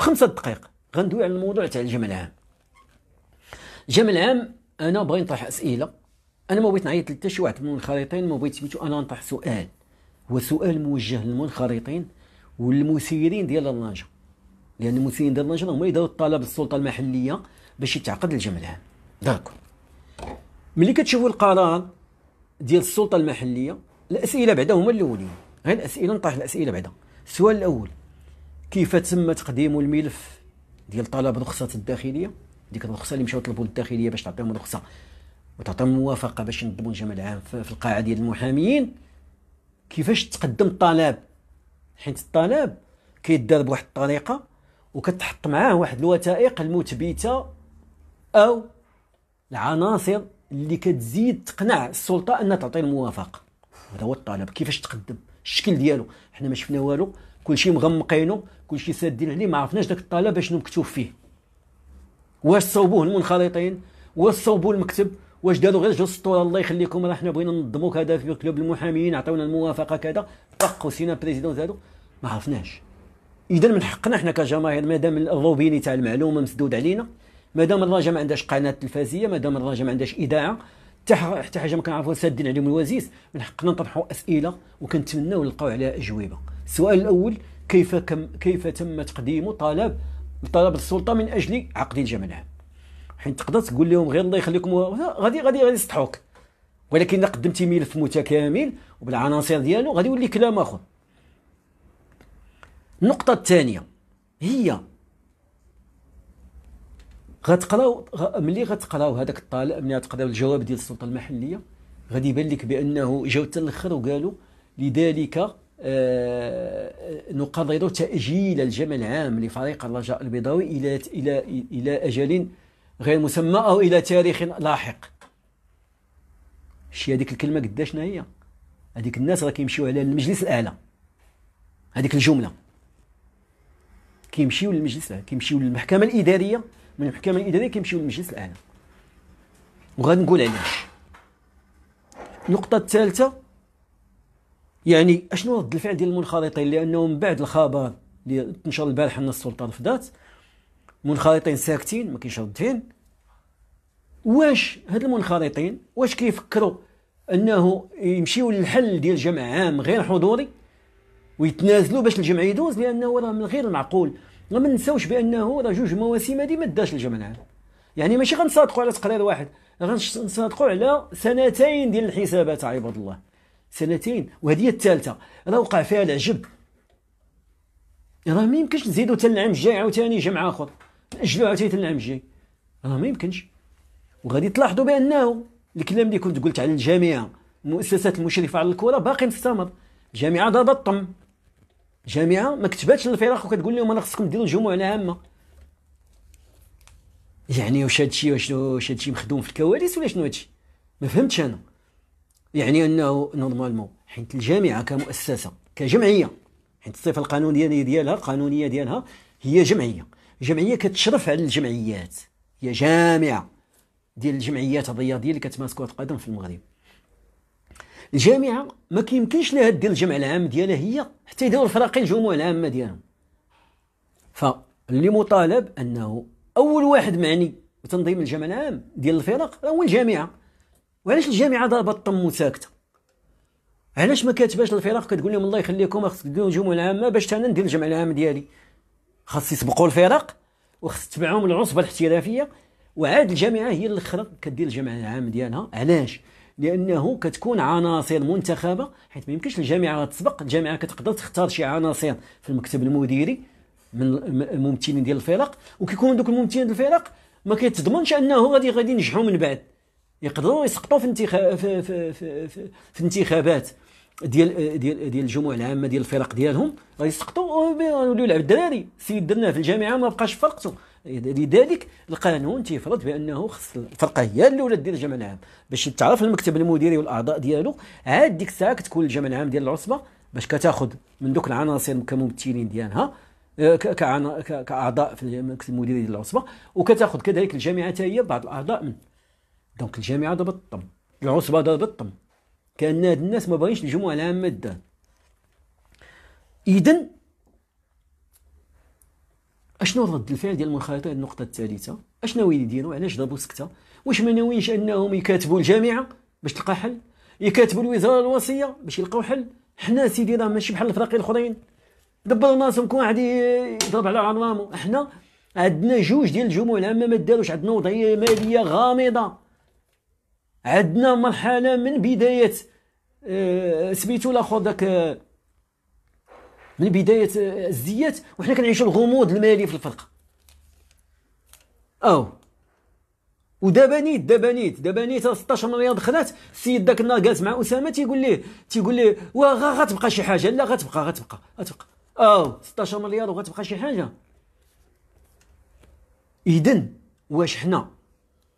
في خمسة دقائق غندوي على الموضوع تاع الجمع العام الجمع العام انا بغيت نطرح اسئله انا ما بغيت نعيط لتا شي واحد من المنخرطين ما بغيت سميتو انا نطرح سؤال هو سؤال موجه للمنخرطين والمسيرين ديال اللانجا لان المسيرين ديال اللانجا هما يداروا الطلب للسلطه المحليه باش يتعقد الجمع العام داكو ملي كتشوفوا القرار ديال السلطه المحليه الاسئله بعدا هما الاولين غير الاسئله نطرح الاسئله بعدا السؤال الاول كيف تم تقديم الملف ديال طلب رخصه الداخليه ديك الرخصه اللي مشاو طلبوا الداخليه باش تعطيهم رخصه وتعطيهم موافقه باش ينظموا الجمع العام في القاعه ديال المحاميين كيفاش تقدم الطلب حيت الطلب كيدار بواحد الطريقه وكتحط معاه واحد الوثائق المثبته او العناصر اللي كتزيد تقنع السلطه انها تعطي الموافقه هذا هو الطلب كيفاش تقدم الشكل ديالو حنا ما شفنا والو كلشي مغمقينو كلشي سادين عليه ما عرفناش داك الطلب اشنو مكتوب فيه واش صوبوه المنخرطين واش صوبوا المكتب واش داروا غير جوج سطور الله يخليكم راه حنا بغينا ننظموا كذا في كلوب المحامين عطيونا الموافقه كذا طق سينا بريزيدون زادو ما عرفناش اذا من حقنا حنا كجماهير مادام الروبيني تاع المعلومه مسدود علينا مادام الراجا ما عندهاش قناه تلفزيه مادام الراجا ما عندهاش اذاعه حتى حاجه ما كنعرفوها سادين عليهم الوزيز من حقنا نطرحوا اسئله وكنتمناو نلقاو عليها اجوبه السؤال الأول كيف كم كيف تم تقديم طلب طلب السلطة من أجل عقد الجمل العام حين تقدر تقول لهم غير الله يخليكم غادي غادي غادي يسطحوك ولكن إذا قدمتي ملف متكامل وبالعناصر ديالو غادي يولي كلام آخر النقطة الثانية هي غتقراو ملي غتقراو هذاك الطالب ملي غتقراو الجواب ديال السلطه المحليه غادي يبان لك بانه جاو حتى الاخر وقالوا لذلك آه، نقرر تأجيل الجمع العام لفريق الرجاء البيضاوي إلى إلى إلى أجل غير مسمى أو إلى تاريخ لاحق شي هذيك الكلمة قداش هي هذيك الناس راه كيمشيو على المجلس الأعلى هذيك الجملة كيمشيو للمجلس الأعلى كيمشيو للمحكمة الإدارية من المحكمة الإدارية كيمشيو للمجلس الأعلى وغنقول علاش النقطة الثالثة يعني اشنو رد الفعل ديال المنخرطين لانهم بعد الخبر اللي انتشر البارح ان السلطه رفضات منخرطين ساكتين ما كاينش رد فين واش هاد المنخرطين واش كيفكروا انه يمشيو للحل ديال جمع عام غير حضوري ويتنازلوا باش الجمع يدوز لانه راه من غير المعقول ما نساوش بانه راه جوج مواسم هادي ما داش الجمع العام يعني ماشي غنصادقوا على تقرير واحد غنصادقوا على سنتين ديال الحسابات عباد الله سنتين وهذه هي الثالثه راه وقع فيها العجب راه ما يمكنش نزيدو حتى العام الجاي عاوتاني جمع اخر ناجلو عاوتاني حتى العام الجاي راه ما يمكنش وغادي تلاحظوا بانه الكلام اللي كنت قلت على الجامعه المؤسسات المشرفه على الكره باقي مستمر الجامعه ضربت الطم الجامعه ما كتباتش للفرق وكتقول لهم انا خصكم ديروا الجمعه العامه يعني واش هادشي واش هادشي مخدوم في الكواليس ولا شنو هادشي ما فهمتش انا يعني انه نورمالمون حيت الجامعه كمؤسسه كجمعيه حيت الصفه القانونيه ديالها القانونيه ديالها هي جمعيه جمعيه كتشرف على الجمعيات هي جامعه ديال الجمعيات الرياضيه اللي كتمارس كره القدم في المغرب الجامعه ما كيمكنش لها دير الجمع العام ديالها هي حتى يديروا الفراقي الجموع العامه ديالهم فاللي مطالب انه اول واحد معني بتنظيم الجمع العام ديال الفرق هو الجامعه وعلاش الجامعه ضربت الطم وساكته علاش ما كاتباش الفرق كتقول لهم الله يخليكم خاص تديروا الجمعه العامه باش انا ندير الجمع العام ديالي خاص يسبقوا الفرق وخاص تبعهم العصبه الاحترافيه وعاد الجامعه هي الاخرى كدير الجمع العام ديالها علاش لانه كتكون عناصر منتخبه حيت ما يمكنش الجامعه تسبق الجامعه كتقدر تختار شي عناصر في المكتب المديري من الممثلين ديال الفرق وكيكون دوك الممثلين ديال الفرق ما كيتضمنش انه غادي غادي ينجحوا من بعد يقدروا يسقطوا في انتخاب في, في, في, في, في انتخابات ديال ديال ديال الجموع العامه ديال الفرق ديالهم غيسقطوا ويوليو يلعب الدراري السيد درناه في الجامعه ما بقاش فرقته لذلك القانون تيفرض بانه خص الفرقه هي الاولى ديال الجمع العام باش تعرف المكتب المديري والاعضاء ديالو عاد ديك الساعه كتكون الجمع العام ديال العصبه باش كتاخذ من دوك العناصر كممثلين ديالها آه، كاعضاء في المكتب المديري ديال العصبه وكتاخذ كذلك الجامعه حتى هي بعض الاعضاء من دونك الجامعه ضربت الطم العصبه ضربت الطم كان هاد الناس ما بغيش الجمعه العامه الدار اذا اشنو رد الفعل ديال المنخرطين النقطه الثالثه اشنو يديروا علاش ضربوا سكته واش ما ناويينش انهم يكاتبوا الجامعه باش تلقى حل يكاتبوا الوزاره الوصيه باش يلقاو حل حنا سيدي راه ماشي بحال الفراقي الاخرين دبروا راسهم كون واحد يضرب على عظامه حنا عندنا جوج ديال الجموع العامه ما داروش عندنا وضعيه ماليه غامضه عندنا مرحله من بدايه آه، سميتو لاخر داك آه، من بدايه آه، الزيات وحنا كنعيشوا الغموض المالي في الفرقه او ودابا نيت دابا نيت دابا نيت 16 مليار دخلات السيد داك النهار جالس مع اسامه تيقول ليه تيقول ليه واه غتبقى شي حاجه لا غتبقى غتبقى غتبقى او 16 مليار وغتبقى شي حاجه اذا واش حنا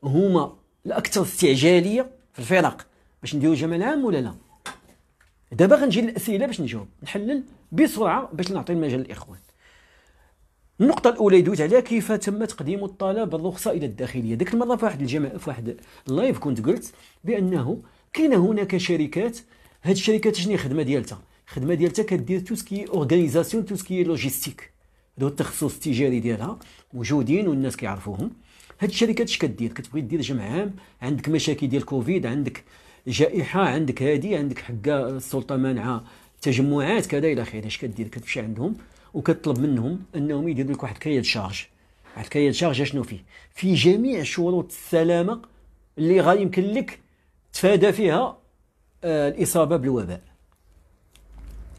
هما الاكثر استعجاليه في الفرق باش نديرو جمال عام ولا لا دابا غنجي للاسئله باش نجاوب نحلل بسرعه باش نعطي المجال للاخوان النقطة الأولى دويت عليها كيف تم تقديم الطلب الرخصة إلى الداخلية، ديك المرة في واحد الجماعة في واحد اللايف كنت قلت بأنه كاين هناك شركات هاد الشركات شنو الخدمة ديالتها؟ الخدمة ديالتها كدير توسكي اورغانيزاسيون توسكي لوجيستيك هذا التخصص التجاري ديالها موجودين والناس كيعرفوهم هاد الشركات اش كدير كتبغي دير جمع عام عندك مشاكل ديال كوفيد عندك جائحه عندك هادي عندك حكا السلطه مانعه تجمعات كذا الى اخره اش كدير كتمشي عندهم وكطلب منهم انهم يديروا لك واحد كريد شارج واحد كريد شارج شنو فيه في جميع شروط السلامه اللي غادي يمكن لك تفادى فيها آه الاصابه بالوباء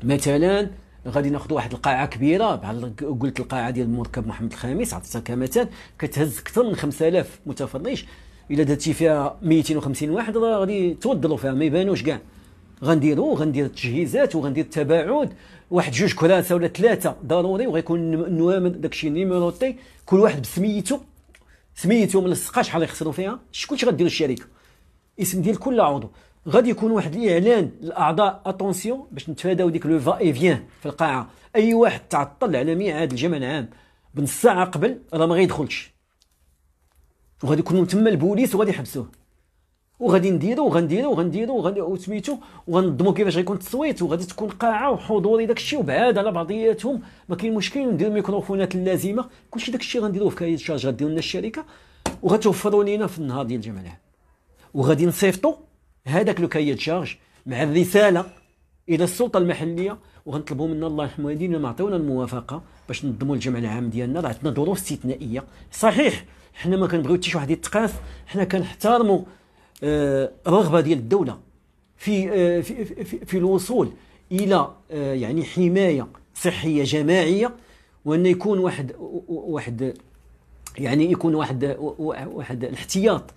مثلا غادي ناخذ واحد القاعه كبيره بحال قلت القاعه ديال مركب محمد الخامس عطيتها كمثال كتهز اكثر من 5000 متفرج الا درتي فيها 250 واحد راه غادي توضلوا فيها ما يبانوش كاع غنديروا غندير التجهيزات وغندير التباعد واحد جوج كراسه ولا ثلاثه ضروري وغيكون النوامل داكشي نيميروتي كل واحد بسميتو سميتو ملصقه شحال يخسروا فيها شكون غدير الشركه اسم ديال كل عضو غادي يكون واحد الاعلان للاعضاء اتونسيون باش نتفاداو ديك لو فا اي فيان في القاعه اي واحد تعطل على ميعاد الجمع العام بنص ساعه قبل راه ما غيدخلش وغادي يكونوا تما البوليس وغادي يحبسوه وغادي نديرو وغنديرو وغنديرو وغادي وسميتو وغنظمو كيفاش غيكون التصويت وغادي تكون قاعه وحضوري داكشي وبعاد على بعضياتهم ما كاين مشكل نديرو الميكروفونات اللازمه كلشي داكشي غنديروه في كاية شارج غدير لنا الشركه وغتوفروا لينا في النهار ديال الجمع العام وغادي نصيفطو هذاك لو كاي تشارج مع الرساله الى السلطه المحليه وغنطلبوا منا الله يرحم والدينا عطيونا الموافقه باش ننظموا الجمع العام ديالنا راه عندنا ظروف استثنائيه صحيح حنا ما كنبغيو حتى شي واحد يتقاس حنا كنحترموا آه، الرغبه ديال الدوله آه، في, في, في, في, الوصول الى آه، يعني حمايه صحيه جماعيه وان يكون واحد واحد يعني يكون واحد واحد الاحتياط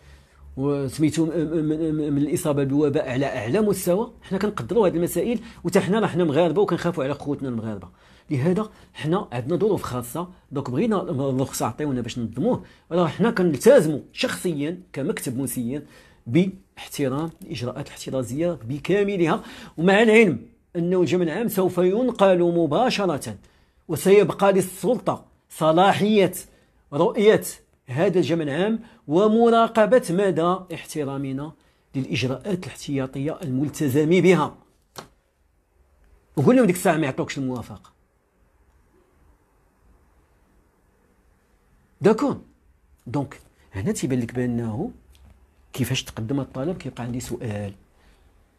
وسميتو من الاصابه بالوباء على اعلى مستوى حنا كنقدروا هذه المسائل وتا حنا راه حنا مغاربه وكنخافوا على خوتنا المغاربه لهذا حنا عندنا ظروف خاصه دونك بغينا الرخصه عطيونا باش ننظموه راه حنا كنلتزموا شخصيا كمكتب مسين باحترام الاجراءات الاحترازيه بكاملها ومع العلم انه الجمع العام سوف ينقل مباشره وسيبقى للسلطه صلاحيه رؤيه هذا الجمع العام ومراقبة مدى احترامنا للإجراءات الاحتياطية الملتزم بها وقول لهم ديك الساعة ما يعطوكش الموافقة داكور دونك هنا تيبان لك بانه كيفاش تقدم الطلب كيبقى عندي سؤال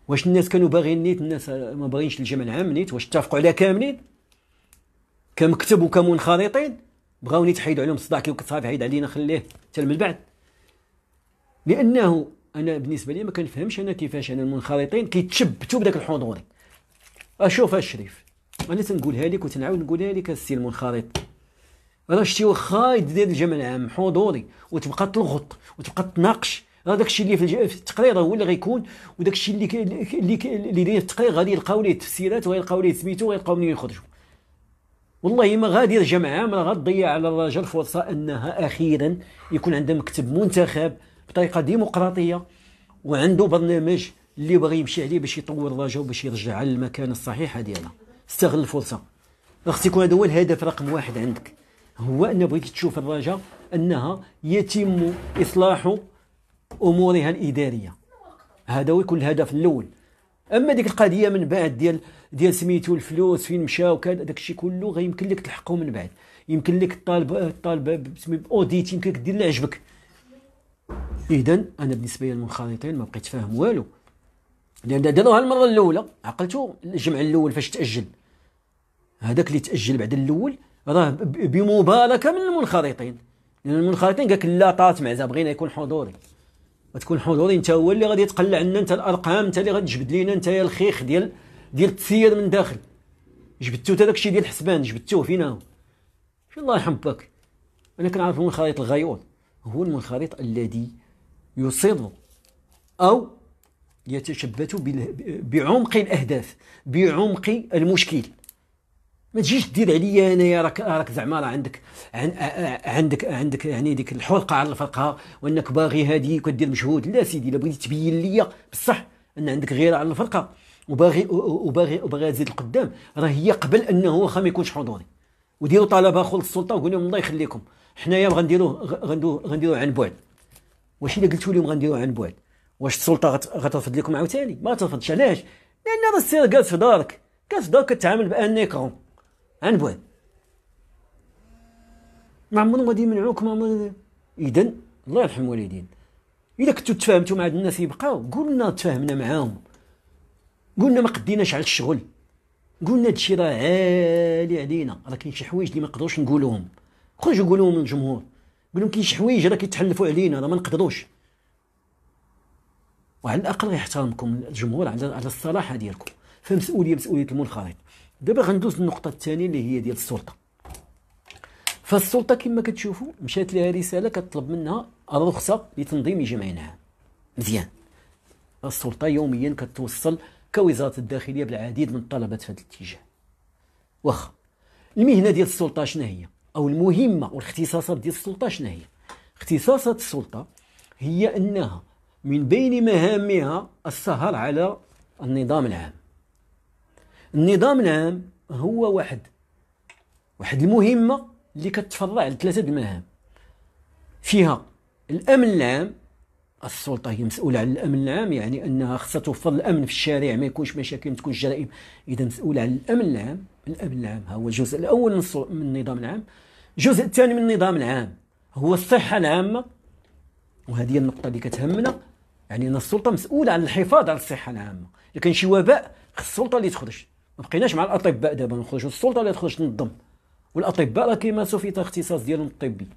واش الناس كانوا باغيين نيت الناس ما باغينش الجمع العام نيت واش اتفقوا على كاملين كمكتب وكمنخرطين بغاوني تحيدوا عليهم الصداع كي صافي حيد علينا خليه حتى من بعد لانه انا بالنسبه لي ما كنفهمش انا كيفاش انا المنخرطين كيتشبتوا بداك الحضوري اشوف الشريف انا تنقولها لك وتنعاود نقولها لك السي المنخرط راه شتي واخا يدير الجمع العام حضوري وتبقى تلغط وتبقى تناقش راه داكشي اللي في التقرير هو اللي غيكون وداكشي اللي اللي اللي داير التقرير غادي يلقاو ليه تفسيرات وغيلقاو ليه سميتو وغيلقاو منين يخرجوا والله ما غادي الجماعه ما غادي على الرجل فرصه انها اخيرا يكون عندها مكتب منتخب بطريقه ديمقراطيه وعنده برنامج اللي بغي يمشي عليه باش يطور الرجاء وباش يرجعها للمكانه الصحيحه ديالها استغل الفرصه خص يكون هذا هو الهدف رقم واحد عندك هو ان بغيت تشوف الرجاء انها يتم اصلاح امورها الاداريه هذا هو يكون الهدف الاول اما ديك القضيه من بعد ديال ديال سميتو الفلوس فين مشاو وكذا داك الشيء كله غيمكن لك تلحقو من بعد يمكن لك الطالب الطالب اوديت يمكن لك دير اللي عجبك اذا انا بالنسبه لي المنخرطين ما بقيت فاهم والو لان داروها المره الاولى عقلتو الجمع الاول فاش تاجل هذاك اللي تاجل بعد الاول راه بمباركه من المنخرطين لان المنخرطين قالك لا طات معزه بغينا يكون حضوري غتكون حضوري انت هو اللي غادي تقلع لنا انت الارقام انت اللي غادي تجبد لينا انت يا الخيخ ديال ديال التسيير من داخل جبدتو حتى داكشي ديال الحسبان جبدتوه فينا هو الله يرحم باك انا كنعرف المنخرط الغيور هو المنخرط الذي يصيد او يتشبث بعمق الاهداف بعمق المشكل ما تجيش دير عليا انايا راك راك زعما راه عندك عندك عندك يعني ديك الحلقه على الفرقه وانك باغي هذه كدير مجهود لا سيدي الا بغيتي تبين ليا بصح ان عندك غيره على الفرقه وباغي وباغي وباغي تزيد القدام راه هي قبل انه واخا ما يكونش حضوري وديروا طلب اخر للسلطه وقول لهم الله يخليكم حنايا غنديروه غنديروه غنديروه عن بعد واش الا قلتوا لهم غنديروه عن بعد واش السلطه غترفض لكم عاوتاني ما ترفضش علاش لان راه السير جالس في دارك في دارك كتعامل بانيكرون عنبوان ما عمرهم غادي يمنعوك ما عمر اذا الله يرحم الوالدين اذا كنتو تفاهمتوا مع هاد الناس يبقاو قولنا تفاهمنا معاهم قلنا ما قديناش على الشغل قلنا هادشي راه عالي علينا راه كاين شي حوايج اللي ما نقدروش نقولوهم خرجوا قولوهم للجمهور قول لهم كاين شي حوايج راه كيتحلفوا علينا راه ما نقدروش وعلى الاقل غيحترمكم الجمهور على على الصراحه ديالكم فمسؤوليه مسؤوليه المنخرط دابا غندوز للنقطه الثانيه اللي هي ديال السلطه فالسلطه كما كتشوفوا مشات لها رساله كتطلب منها الرخصه لتنظيم جمع العام مزيان السلطه يوميا كتوصل كوزاره الداخليه بالعديد من الطلبات في هذا الاتجاه واخا المهنه ديال السلطه شنو هي او المهمه والاختصاصات ديال السلطه شنو هي اختصاصات السلطه هي انها من بين مهامها السهر على النظام العام النظام العام هو واحد واحد المهمه اللي كتفرع لثلاثه المهام فيها الامن العام السلطه هي مسؤوله على الامن العام يعني انها خصها توفر الامن في الشارع ما يكونش مشاكل ما تكونش جرائم اذا مسؤوله على الامن العام الامن العام هو الجزء الاول من النظام العام الجزء الثاني من النظام العام هو الصحه العامه وهذه النقطه اللي كتهمنا يعني ان السلطه مسؤوله على الحفاظ على الصحه العامه اذا كان شي وباء خص السلطه اللي تخرج ما بقيناش مع الاطباء دابا نخرج السلطه اللي تخرج تنظم والاطباء راه كيمارسوا في اختصاص ديالهم الطبي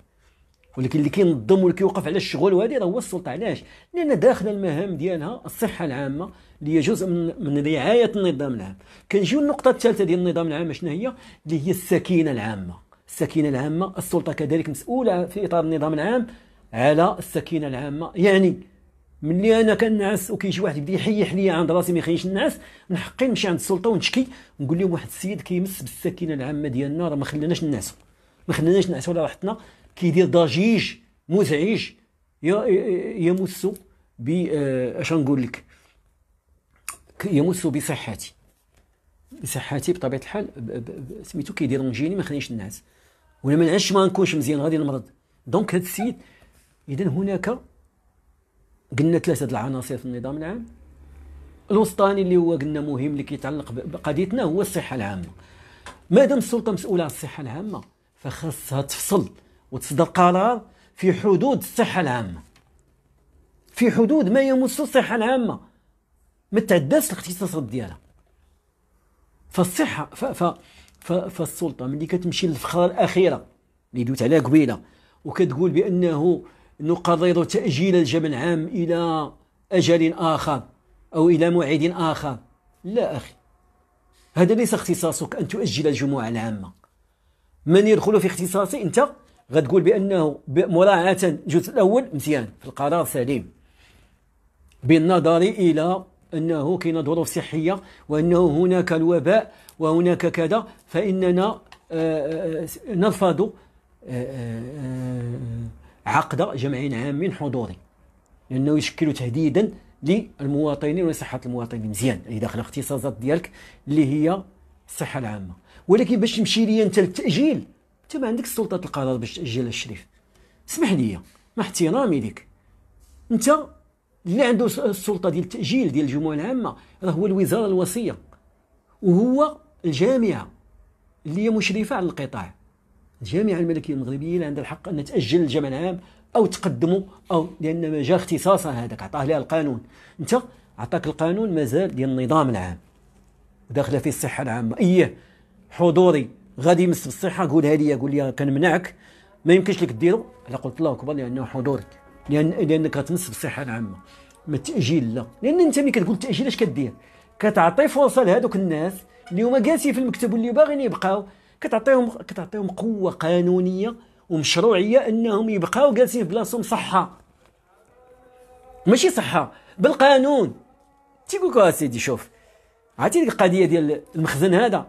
ولكن اللي كينظم واللي كيوقف على الشغل وهذه راه هو السلطه علاش لان داخل المهام ديالها الصحه العامه اللي هي جزء من من رعايه النظام العام كنجيو النقطه الثالثه ديال النظام العام شنو هي اللي هي السكينه العامه السكينه العامه السلطه كذلك مسؤوله في اطار النظام العام على السكينه العامه يعني ملي انا كنعس وكيجي واحد يبدا يحيح ليا عند راسي ما يخلينيش نعس من حقي نمشي عند السلطه ونشكي ونقول لهم واحد السيد كيمس بالسكينه العامه ديالنا راه ما خلاناش الناس ما خلاناش نعس ولا راحتنا كيدير ضجيج مزعج يمس ب آه، اش نقول لك يمس بصحتي بصحتي بطبيعه الحال سميتو كيدير مجيني ما خلينيش نعس ولا ما نعسش ما نكونش مزيان غادي نمرض دونك هذا السيد اذا هناك قلنا ثلاثه العناصر في النظام العام الوسطاني اللي هو قلنا مهم اللي كيتعلق بقضيتنا هو الصحه العامه مادام السلطه مسؤوله على الصحه العامه فخاصها تفصل وتصدر قرار في حدود الصحه العامه في حدود ما يمس الصحه العامه ما تعداش الاختصاصات ديالها فالصحه ف ف ف فالسلطه ملي كتمشي للفخره الاخيره اللي دوت عليها قبيله وكتقول بانه نقرر تأجيل الجمع العام إلى أجل آخر أو إلى موعد آخر لا أخي هذا ليس اختصاصك أن تؤجل الجمعة العامة من يدخل في اختصاصي أنت غتقول بأنه مراعاة الجزء الأول مزيان في القرار سليم بالنظر إلى أنه كاين ظروف صحية وأنه هناك الوباء وهناك كذا فإننا آه، آه، آه، نرفض عقد جمع عام حضوري لانه يشكل تهديدا للمواطنين ولصحه المواطنين مزيان اللي داخل الاختصاصات ديالك اللي هي الصحه العامه ولكن باش تمشي لي انت للتاجيل انت ما عندك سلطه القرار باش تاجل الشريف اسمح لي مع احترامي ليك انت اللي عنده السلطه ديال التاجيل ديال الجمعيه العامه راه هو الوزاره الوصيه وهو الجامعه اللي هي مشرفه على القطاع الجامعه الملكيه المغربيه عندها الحق ان تاجل الجمع العام او تقدمه او لان ما جا اختصاصها هذاك عطاه لها القانون انت عطاك القانون مازال ديال النظام العام وداخله فيه الصحه العامه اي حضوري غادي يمس بالصحه قولها لي قول لي كنمنعك ما يمكنش لك ديرو على قلت الله اكبر لانه حضوري لان لانك غتمس بالصحه العامه ما التاجيل لا لان انت ملي كتقول التاجيل اش كدير كتعطي فرصه لهذوك الناس اللي هما جالسين في المكتب واللي باغيين يبقاو كتعطيهم كتعطيهم قوه قانونيه ومشروعيه انهم يبقاو جالسين في بلاصتهم صحه ماشي صحه بالقانون تيقول لك اسيدي أه، شوف عرفتي ديك القضيه ديال المخزن هذا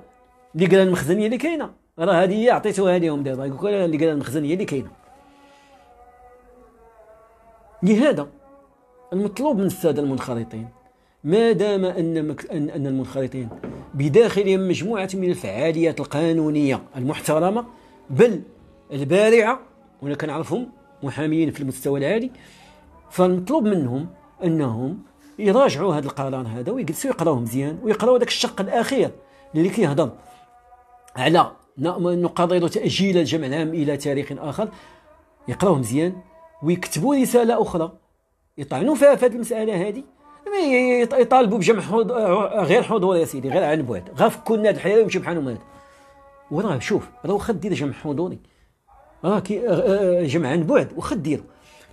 اللي قال المخزن هي اللي كاينه راه هذه هي عطيتوها لهم دابا يقول لك أه، اللي قال المخزن هي اللي كاينه لهذا المطلوب من الساده المنخرطين ما دام ان ان المنخرطين بداخلهم مجموعة من الفعاليات القانونية المحترمة بل البارعة وأنا كنعرفهم محاميين في المستوى العالي فنطلب منهم أنهم يراجعوا هذا القرار هذا ويجلسوا يقراوه مزيان ويقراوا هذاك الشق الأخير اللي كيهضر على نقرر تأجيل الجمع العام إلى تاريخ آخر يقراوه مزيان ويكتبوا رسالة أخرى يطعنوا فيها في هذه المسألة هذه يطالبوا بجمع حض... آه، آه، غير حضور يا سيدي غير عن بعد فكوا الناد الحياه ويمشي بحالهم هذا وراه شوف راه واخا دير جمع حضوري راه كي آه، جمع عن بعد واخا ديرو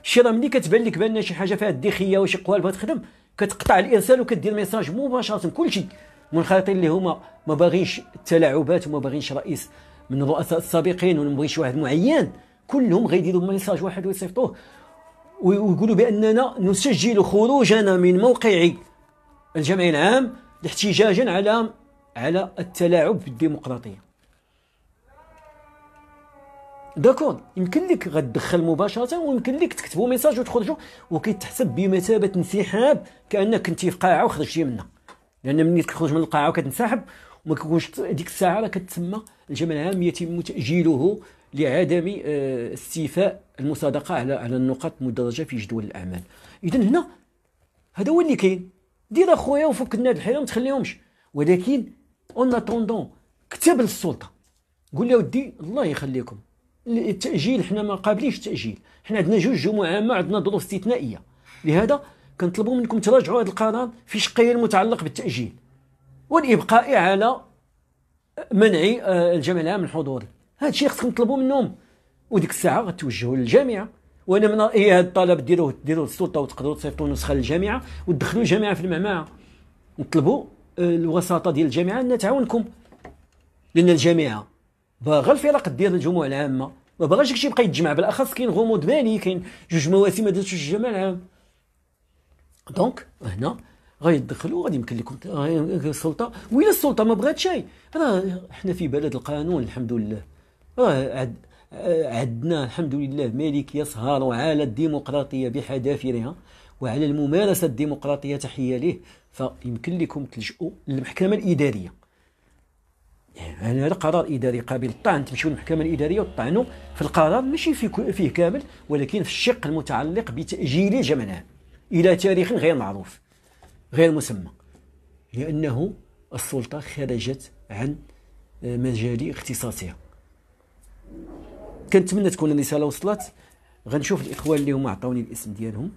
شي راه ملي كتبان لك بان شي حاجه فيها الديخيه وشي قوالب تخدم كتقطع الارسال وكدير ميساج مباشره كلشي منخرطين اللي هما ما باغينش التلاعبات وما باغينش رئيس من الرؤساء السابقين وما ما واحد معين كلهم غيديروا ميساج واحد ويصيفطوه ويقولوا باننا نسجل خروجنا من موقع الجمع العام احتجاجا على على التلاعب بالديمقراطيه داكور يمكن لك غتدخل مباشره ويمكن لك تكتبوا ميساج وتخرجوا وكيتحسب بمثابه انسحاب كانك كنتي في قاعه وخرجتي منها لان ملي تخرج من القاعه وكتنسحب ما كيكونش ديك الساعه راه كتسمى الجمع العام يتم تاجيله لعدم آه، استيفاء المصادقه على على النقاط المدرجه في جدول الاعمال اذا هنا هذا هو اللي كاين دير اخويا وفك النادي الحيره ما تخليهمش ولكن اون اتوندون كتاب للسلطه قول لي ودي الله يخليكم التاجيل حنا ما قابلينش التاجيل حنا عندنا جوج جمعه ما عندنا ظروف استثنائيه لهذا كنطلبوا منكم تراجعوا هذا القرار في شقيه المتعلق بالتاجيل والابقاء على منع آه، الجمع العام الحضوري هذا الشيء خصكم تطلبوا منهم وديك الساعه غتوجهوا للجامعه وانا من رايي هذا الطلب ديروه ديروه السلطه وتقدروا تصيفطوا نسخه للجامعه وتدخلوا الجامعه في المعمعه نطلبوا آه، الوساطه ديال الجامعه انها تعاونكم لان الجامعه باغا الفرق ديال الجموع العامه ما باغاش داكشي يبقى يتجمع بالاخص كاين غموض مالي كاين جوج مواسم ما دازتش الجامعه العام دونك هنا غيدخلوا غادي يمكن لكم السلطه آه، آه، ويلا السلطه ما بغات شيء راه حنا في بلد القانون الحمد لله راه عد آه، عندنا الحمد لله ملك يسهر على الديمقراطيه بحذافيرها وعلى الممارسه الديمقراطيه تحيه ليه فيمكن لكم تلجؤوا للمحكمه الاداريه يعني هذا قرار اداري قابل الطعن تمشيو للمحكمه الاداريه وتطعنوا في القرار ماشي فيه, فيه كامل ولكن في الشق المتعلق بتاجيل جمعنا الى تاريخ غير معروف غير مسمى لأنه السلطة خرجت عن آه، مجال اختصاصها كنتمنى تكون الرسالة وصلت غنشوف الإخوان اللي هما عطاوني الاسم ديالهم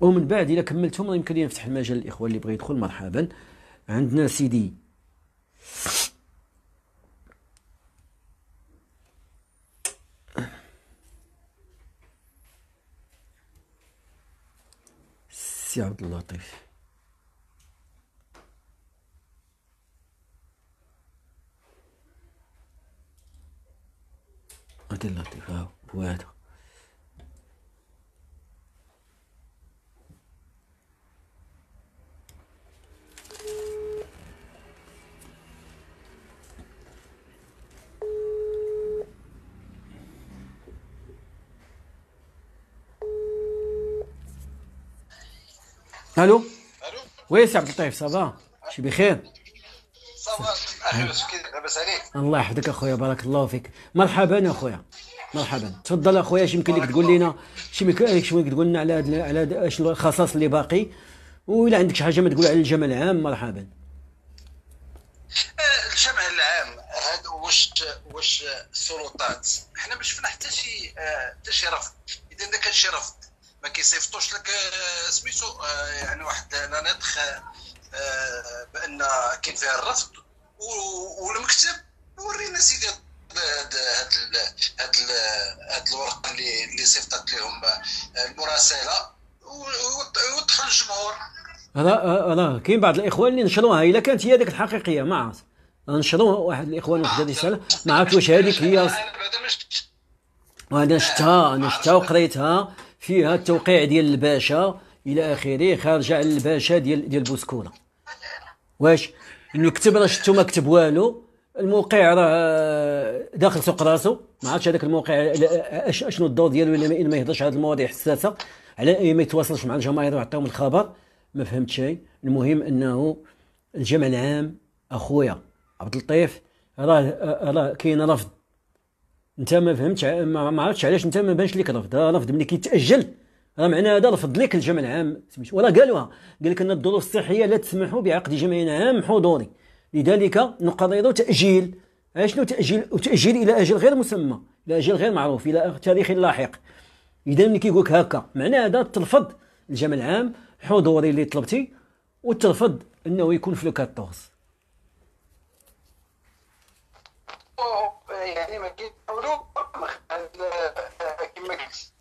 ومن بعد الى كملتهم يمكن لي نفتح المجال للإخوان اللي بغى يدخل مرحبا عندنا سيدي سي عبد اللطيف عبد اللطيف هاو هو هذا الو الو وي سي عبد اللطيف صافا شي بخير الله يحفظك اخويا بارك الله فيك مرحبا اخويا مرحبا تفضل اخويا اش يمكن لك تقول لنا شي يمكن تقول لنا على هاد على اش شنو الخصاص اللي باقي ولا عندك شي حاجه ما تقول على الجمع العام مرحبا آه، الجمع العام هذا واش واش السلطات حنا ما شفنا حتى شي آه، حتى شي رفض اذا كان شي رفض ما كيصيفطوش لك آه، سميتو آه، يعني واحد لانيتخ آه، بان كاين فيها الرفض والمكتب ورينا سيدي هاد هاد هاد هاد الورقه اللي اللي صيفطت لهم المراسله ووضحوا للجمهور راه انا كاين بعض الاخوان اللي نشروها الا كانت هي هذيك الحقيقيه ما عرفت نشروها واحد الاخوان واحد الرساله ما عرفت واش هذيك هي انا بعدا ما شفتش وانا شفتها انا شفتها وقريتها فيها التوقيع ديال الباشا الى اخره خارجه على الباشا ديال ديال بوسكونه واش انه كتب راه شفتو ما كتب والو الموقع راه داخل سوق راسو ما عرفتش هذاك الموقع اشنو الدور ديالو الا ما يهضرش على المواضيع الحساسه على ما يتواصلش مع الجماهير ويعطيهم الخبر ما فهمت شيء المهم انه الجمع العام اخويا عبد اللطيف راه راه كاين رفض انت ما فهمتش ما عرفتش علاش انت ما بانش ليك رفض آه، رفض ملي كيتاجل راه معنى هذا رفض ليك الجمع العام سميتو ولا قالوها قال لك ان الظروف الصحيه لا تسمح بعقد جمع عام حضوري لذلك نقرر تاجيل آه، شنو تاجيل وتاجيل الى اجل غير مسمى الى اجل غير معروف الى تاريخ لاحق اذا ملي كيقول لك هكا معنى هذا ترفض الجمع العام حضوري اللي طلبتي وترفض انه يكون في لو 14 يعني ما كيحاولوا كما آه، قلت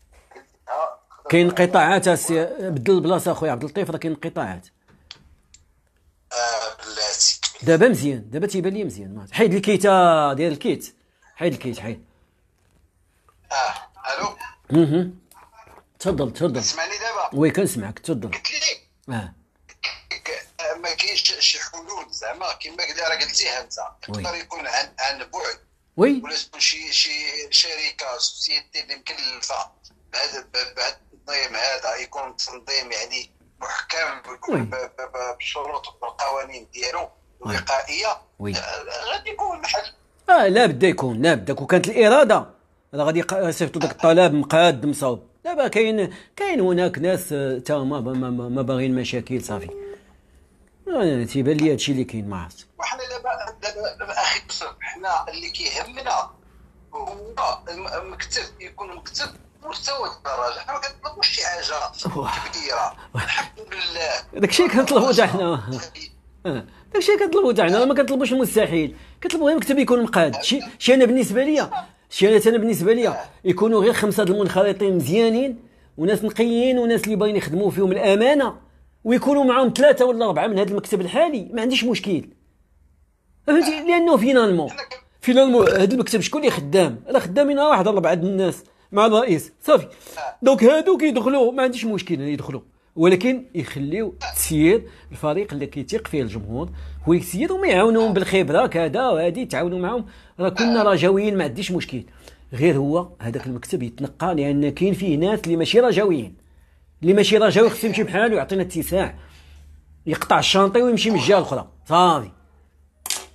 كاين انقطاعات اسي بدل البلاصه اخويا عبد اللطيف راه كاين انقطاعات آه، دابا مزيان دابا تيبان لي مزيان حيد الكيتا آه، ديال الكيت حيد الكيت حيد اه الو اها تفضل تفضل تسمعني دابا وي كنسمعك تفضل قلت لي اه ما كاينش شي حلول زعما كما راه قلتيها انت يقدر يكون عن عن بعد وي ولا شي شي شركه سوسيتي اللي مكلفه بهذا بهذا التنظيم هذا يكون تنظيم يعني محكم بالشروط والقوانين ديالو الوقائيه آه، غادي يكون محل اه لا بدا يكون لا بدا كانت الاراده راه غادي يصيفطوا داك الطلاب مقاد مصاوب دابا كاين كاين هناك ناس آه، تا ما ما, ما باغيين مشاكل صافي آه، تيبان لي هادشي اللي كاين ما عرفت وحنا اخي حنا اللي كيهمنا هو المكتب يكون مكتب مستوى الدرجه حنا ما كنطلبوش شي حاجه كبيره الحمد لله داكشي كنطلبو حتى حنا أه. داكشي كنطلبو حتى حنا ما كنطلبوش المستحيل كنطلبو غير مكتب يكون مقاد شي شي انا بالنسبه ليا شي انا بالنسبه ليا يكونوا غير خمسه المنخرطين مزيانين وناس نقيين وناس اللي باغيين يخدموا فيهم الامانه ويكونوا معاهم ثلاثه ولا اربعه من هذا المكتب الحالي ما عنديش مشكل فهمتي لانه فينالمون فينالمون هذا المكتب شكون اللي خدام انا خدام راه واحد اربعه الناس مع الرئيس صافي آه. دونك هادوك يدخلوا ما عنديش مشكل يدخلوا ولكن يخليو آه. تسيير الفريق اللي كيتيق فيه الجمهور هو يسير وما يعاونوهم آه. بالخبره كذا وهادي تعاونوا معاهم راه كنا رجاويين ما عنديش مشكل غير هو هذاك المكتب يتنقى لان كاين فيه ناس اللي ماشي رجاويين اللي ماشي رجاوي خصو يمشي بحاله يعطينا اتساع يقطع الشانطي ويمشي من الجهه الاخرى صافي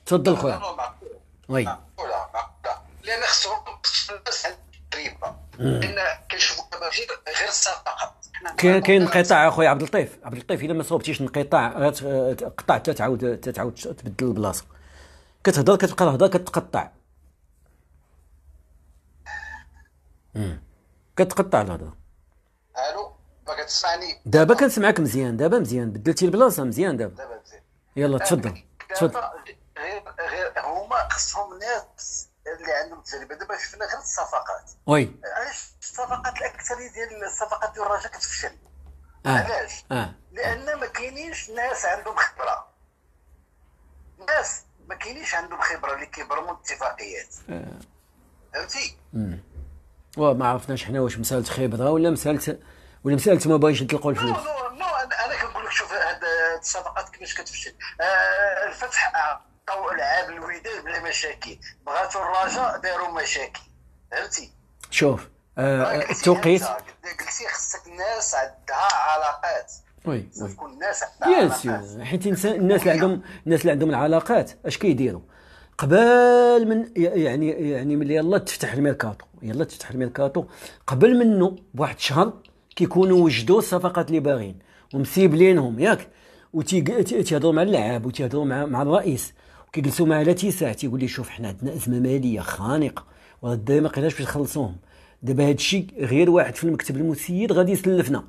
تفضل خويا وي معقوله معقوله لان خصهم الناس تجربه لان كنشوفو غير غير الصفقه كاين كاين انقطاع اخويا عبد اللطيف عبد اللطيف الا ما صوبتيش انقطاع حتى تعاود تعاود تبدل البلاصه كتهضر كتبقى الهضره كتقطع كتقطع الهضره الو ما كتسمعني دابا كنسمعك مزيان دابا مزيان بدلتي البلاصه مزيان دابا دابا مزيان يلا تفضل تفضل خصهم ناس اللي عندهم تجربه دابا شفنا غير الصفقات وي علاش الصفقات الاكثريه ديال الصفقات ديال الرجاء كتفشل آه. علاش؟ آه. لان ما كاينينش ناس عندهم خبره ناس ما كاينينش عندهم خبره اللي كيبرموا الاتفاقيات آه. فهمتي؟ آه. ما عرفناش حنا واش مساله خبره ولا مساله ولا مساله ما بغيش يطلقوا الفلوس نو نو انا كنقول لك شوف هاد الصفقات كيفاش كتفشل آه الفتح آه. او العاب الوداد بلا مشاكل بغاتو الرجاء داروا مشاكل فهمتي شوف آه, آه، التوقيت قلتي خصك الناس عندها علاقات وي تكون الناس عندها حيت الناس اللي عندهم الناس اللي عندهم العلاقات اش كيديروا قبل من يعني يعني ملي يلا تفتح الميركاتو يلا تفتح الميركاتو قبل منه بواحد شهر كيكونوا وجدوا الصفقات اللي باغيين ومسيب لينهم ياك وتيهضروا مع اللعاب وتيهضروا مع مع الرئيس كيجلسوا معاه لا تيساع تيقول لي شوف حنا عندنا ازمه ماليه خانقه وغدا ما لقيناش باش نخلصوهم دابا هادشي غير واحد في المكتب المسيد غادي يسلفنا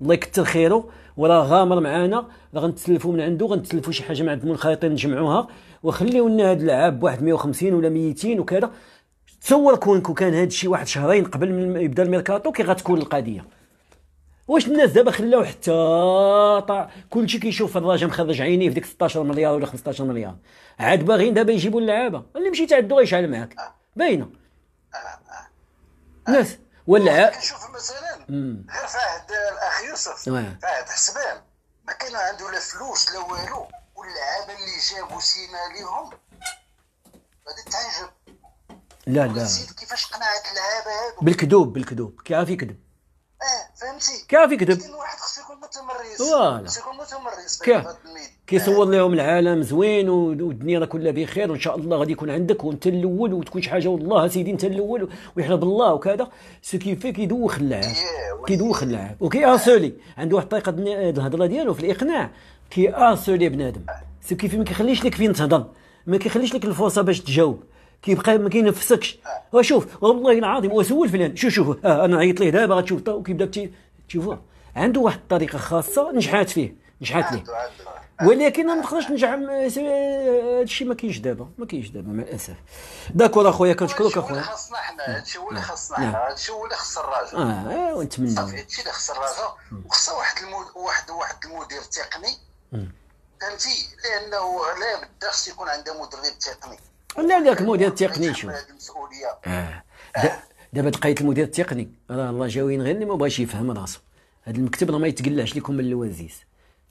الله يكثر خيره وراه غامر معانا راه غنتسلفوا من عنده غنتسلفوا شي حاجه من عند المنخيطين نجمعوها وخليو لنا هاد العاب بواحد 150 ولا 200 وكذا تصور كون كان هادشي واحد شهرين قبل ما يبدا الميركاتو كي غتكون القضيه واش الناس دابا خلاو حتى طع... كلشي كيشوف الراجل مخرج عينيه في ديك 16 مليار ولا 15 مليار عاد باغيين دابا يجيبوا اللعابه اللي مشيت عندو غيشعل معاك باينه الناس ولا كنشوف مثلا غير فهد الاخ يوسف فهد حسبان ما كان عنده لا فلوس لا والو واللعابه اللي جابوا سينا ليهم غادي تعجب لا لا كيفاش قنعت اللعابه هادو بالكذوب بالكذوب كيعرف يكذب اه فهمتي كافي كذب واحد خصو يكون متمرس فوالا يكون متمرس كيصور إيه. لهم العالم زوين والدنيا راه كلها بخير وان شاء الله غادي يكون عندك وانت الاول وتكون شي حاجه والله سيدي انت الاول ويحلى الله وكذا سو كيفي كيدوخ اللاعب إيه، كيدوخ اللاعب وكيأسولي عنده واحد الطريقه آه، الهضره ديالو في الاقناع كيأسولي بنادم سو كيفي ما كيخليش لك فين تهضر ما كيخليش لك الفرصه باش تجاوب كيبقى ما كينفسكش وشوف والله العظيم وسول فلان شوف شوف آه انا عيط ليه دابا غتشوف كيبدا تشوفوا عنده واحد الطريقه خاصه نجحات فيه نجحات ليه ولكن ما نقدرش نجح هادشي ما كاينش دابا ما كاينش دابا مع الاسف داكور اخويا كنشكرك اخويا خاصنا حنا نعم. هادشي هو اللي نعم. خاصنا حنا نعم. هادشي هو اللي خص الراجل آه،, اه ونتمنى صافي هادشي اللي خص الراجل وخص واحد المود واحد واحد المدير تقني فهمتي لانه لا بد خص يكون عنده مدرب تقني لا داك المدير التقني شوف اه دابا تلقيت المدير التقني راه الله جاوين غير اللي ما بغاش يفهم راسو هذا المكتب راه ما يتقلعش لكم من الوزيس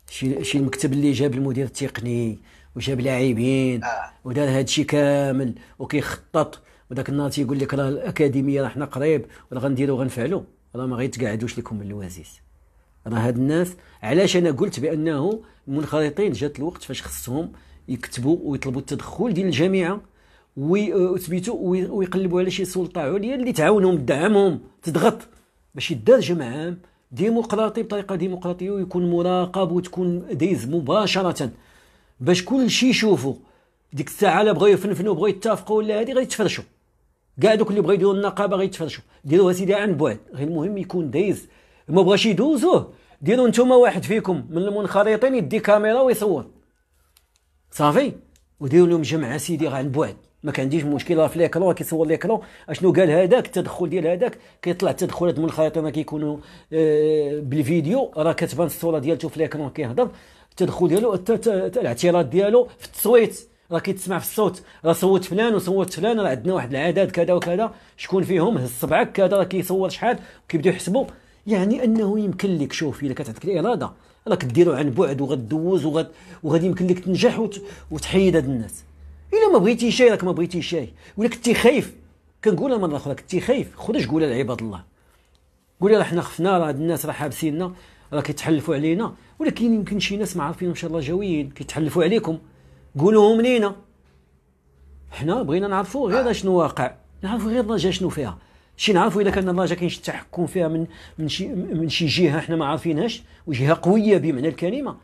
شي شي المكتب اللي جاب المدير التقني وجاب لاعبين آه. ودار هذا الشيء كامل وكيخطط وداك النهار تيقول لك راه الاكاديميه راه حنا قريب راه غنديرو غنفعلو راه ما غيتقعدوش لكم من الوزيس راه هاد الناس علاش انا قلت بانه المنخرطين جات الوقت فاش خصهم يكتبوا ويطلبوا التدخل ديال الجامعه ويثبتوا أه، ويقلبوا على شي سلطه عليا اللي تعاونهم تدعمهم تضغط باش يدار جمع عام ديمقراطي بطريقه ديمقراطيه ويكون مراقب وتكون دايز مباشره باش كل شيء يشوفوا ديك الساعه لا بغاو يفنفنوا بغاو يتفقوا ولا هذه يتفرشوا كاع دوك اللي بغاو يديروا النقابه يتفرشوا ديروها سيدي عن بعد غير المهم يكون دايز ما بغاش يدوزوه ديروا نتوما واحد فيكم من المنخرطين يدي كاميرا ويصور صافي وديروا لهم جمعه سيدي عن بعد ما كان مشكله في ليكرو كيصور ليكرو اشنو قال هذاك التدخل ديال هذاك كيطلع التدخلات منخرطه ما كيكونوا آه بالفيديو راه كتبان الصوره ديالته في ليكرو كيهضر التدخل ديالو الاعتراض ديالو في التصويت راه كيتسمع في الصوت راه صوت فلان وصوت فلان راه عندنا واحد العدد كذا وكذا شكون فيهم هز صبعك كذا راه كيصور شحال وكيبداو يحسبوا يعني انه يمكن لك شوف الا كانت عندك الاراده راك ديرو عن بعد وغدوز وغادي يمكن لك تنجح وتحيد هاد الناس الا ما بغيتي شيء راك ما بغيتي شيء ولا كنتي خايف كنقولها مره اخرى كنتي خايف خرج قولها لعباد الله قولي راه حنا خفنا راه الناس راه حابسيننا راه كيتحلفوا علينا ولكن يمكن شي ناس ما عارفين ان شاء الله جاويين كيتحلفوا عليكم قولوهم لينا حنا بغينا نعرفوا غير شنو واقع نعرفوا غير الرجا شنو فيها شي نعرفوا اذا كان الرجا كاين شي تحكم فيها من من شي من شي جهه حنا ما عارفينهاش وجهه قويه بمعنى الكلمه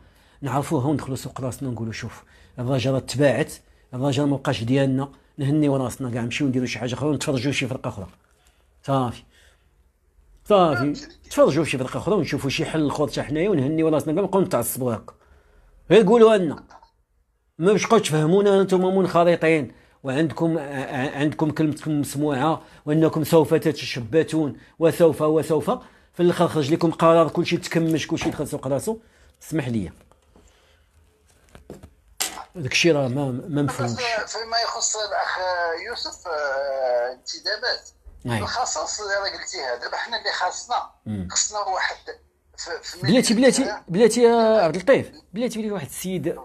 نعرفوها وندخلوا سوق راسنا نقولوا شوف الرجا راه تباعت الرجاء ما بقاش ديالنا نهنيو راسنا كاع نمشيو نديرو شي حاجه اخرى ونتفرجوا شي فرقه اخرى صافي صافي نتفرجوا شي فرقه اخرى ونشوفوا شي حل اخر حتى حنايا ونهنيو راسنا كاع نبقاو نتعصبوا هكا غير قولوا لنا ما بقاوش تفهمونا انتم منخرطين وعندكم عندكم كلمتكم مسموعه وانكم سوف تتشبتون وسوف وسوف في الاخر خرج لكم قرار كلشي تكمش كلشي دخل سوق راسو اسمح لي ذاك الشيء راه ما ما مفهومش فيما يخص الاخ يوسف آه، انتدابات الخصاص اللي راه قلتيها دابا حنا اللي خاصنا خصنا واحد بلاتي بلاتي بلاتي يا عبد اللطيف بلاتي بلاتي واحد السيد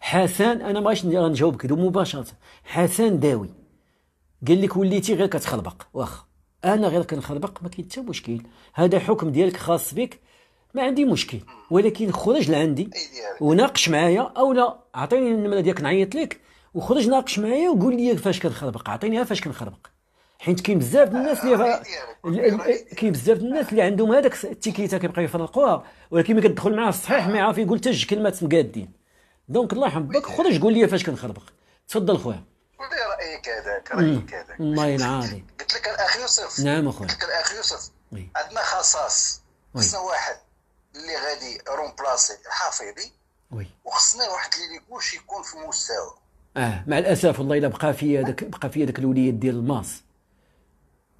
حسن انا ما غاش نجاوبك مباشره حسن داوي قال لك وليتي غير كتخلبق واخا انا غير كنخربق ما كاين حتى مشكل هذا حكم ديالك خاص بك ما عندي مشكل ولكن خرج لعندي وناقش معايا او لا اعطيني النمره ديالك نعيط لك وخرج ناقش معايا وقول لي فاش كنخربق اعطينيها فاش كنخربق حيت كاين بزاف الناس اللي كاين بزاف الناس اللي عندهم هذاك التيكيتا كيبقى يفرقوها ولكن ملي كتدخل معاه الصحيح ما يعرف يقول حتى جوج كلمات مقادين دونك الله يحفظك خرج قول لي فاش كنخربق تفضل خويا رايك هذاك رايك هذاك الله قلت لك الاخ يوسف نعم اخويا قلت لك الاخ يوسف عندنا خصاص خصنا واحد اللي غادي رومبلاسي حفيظي وي وخصنا واحد اللي ليكوش يكون في مستوى اه مع الاسف والله الا بقى في هذاك بقى في هذاك الوليد ديال الماس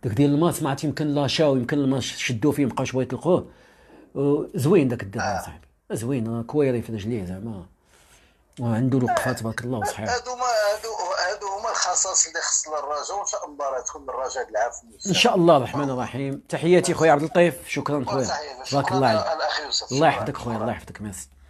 داك ديال الماس ما عرفت يمكن لاشاو يمكن الماس شدو فيه مابقاش شويه يطلقوه زوين داك الدرب آه. صاحبي آه، زوين آه، كويري في رجليه زعما وعنده لقفه تبارك الله وصحيح هادو هما هادو هادو هما الخصائص اللي خص للرجاء وان شاء الله راه تكون الرجاء العافيه ان شاء الله الرحمن الرحيم تحياتي خويا عبد اللطيف شكرا خويا تبارك الله عليك الله يحفظك خويا الله يحفظك ميرسي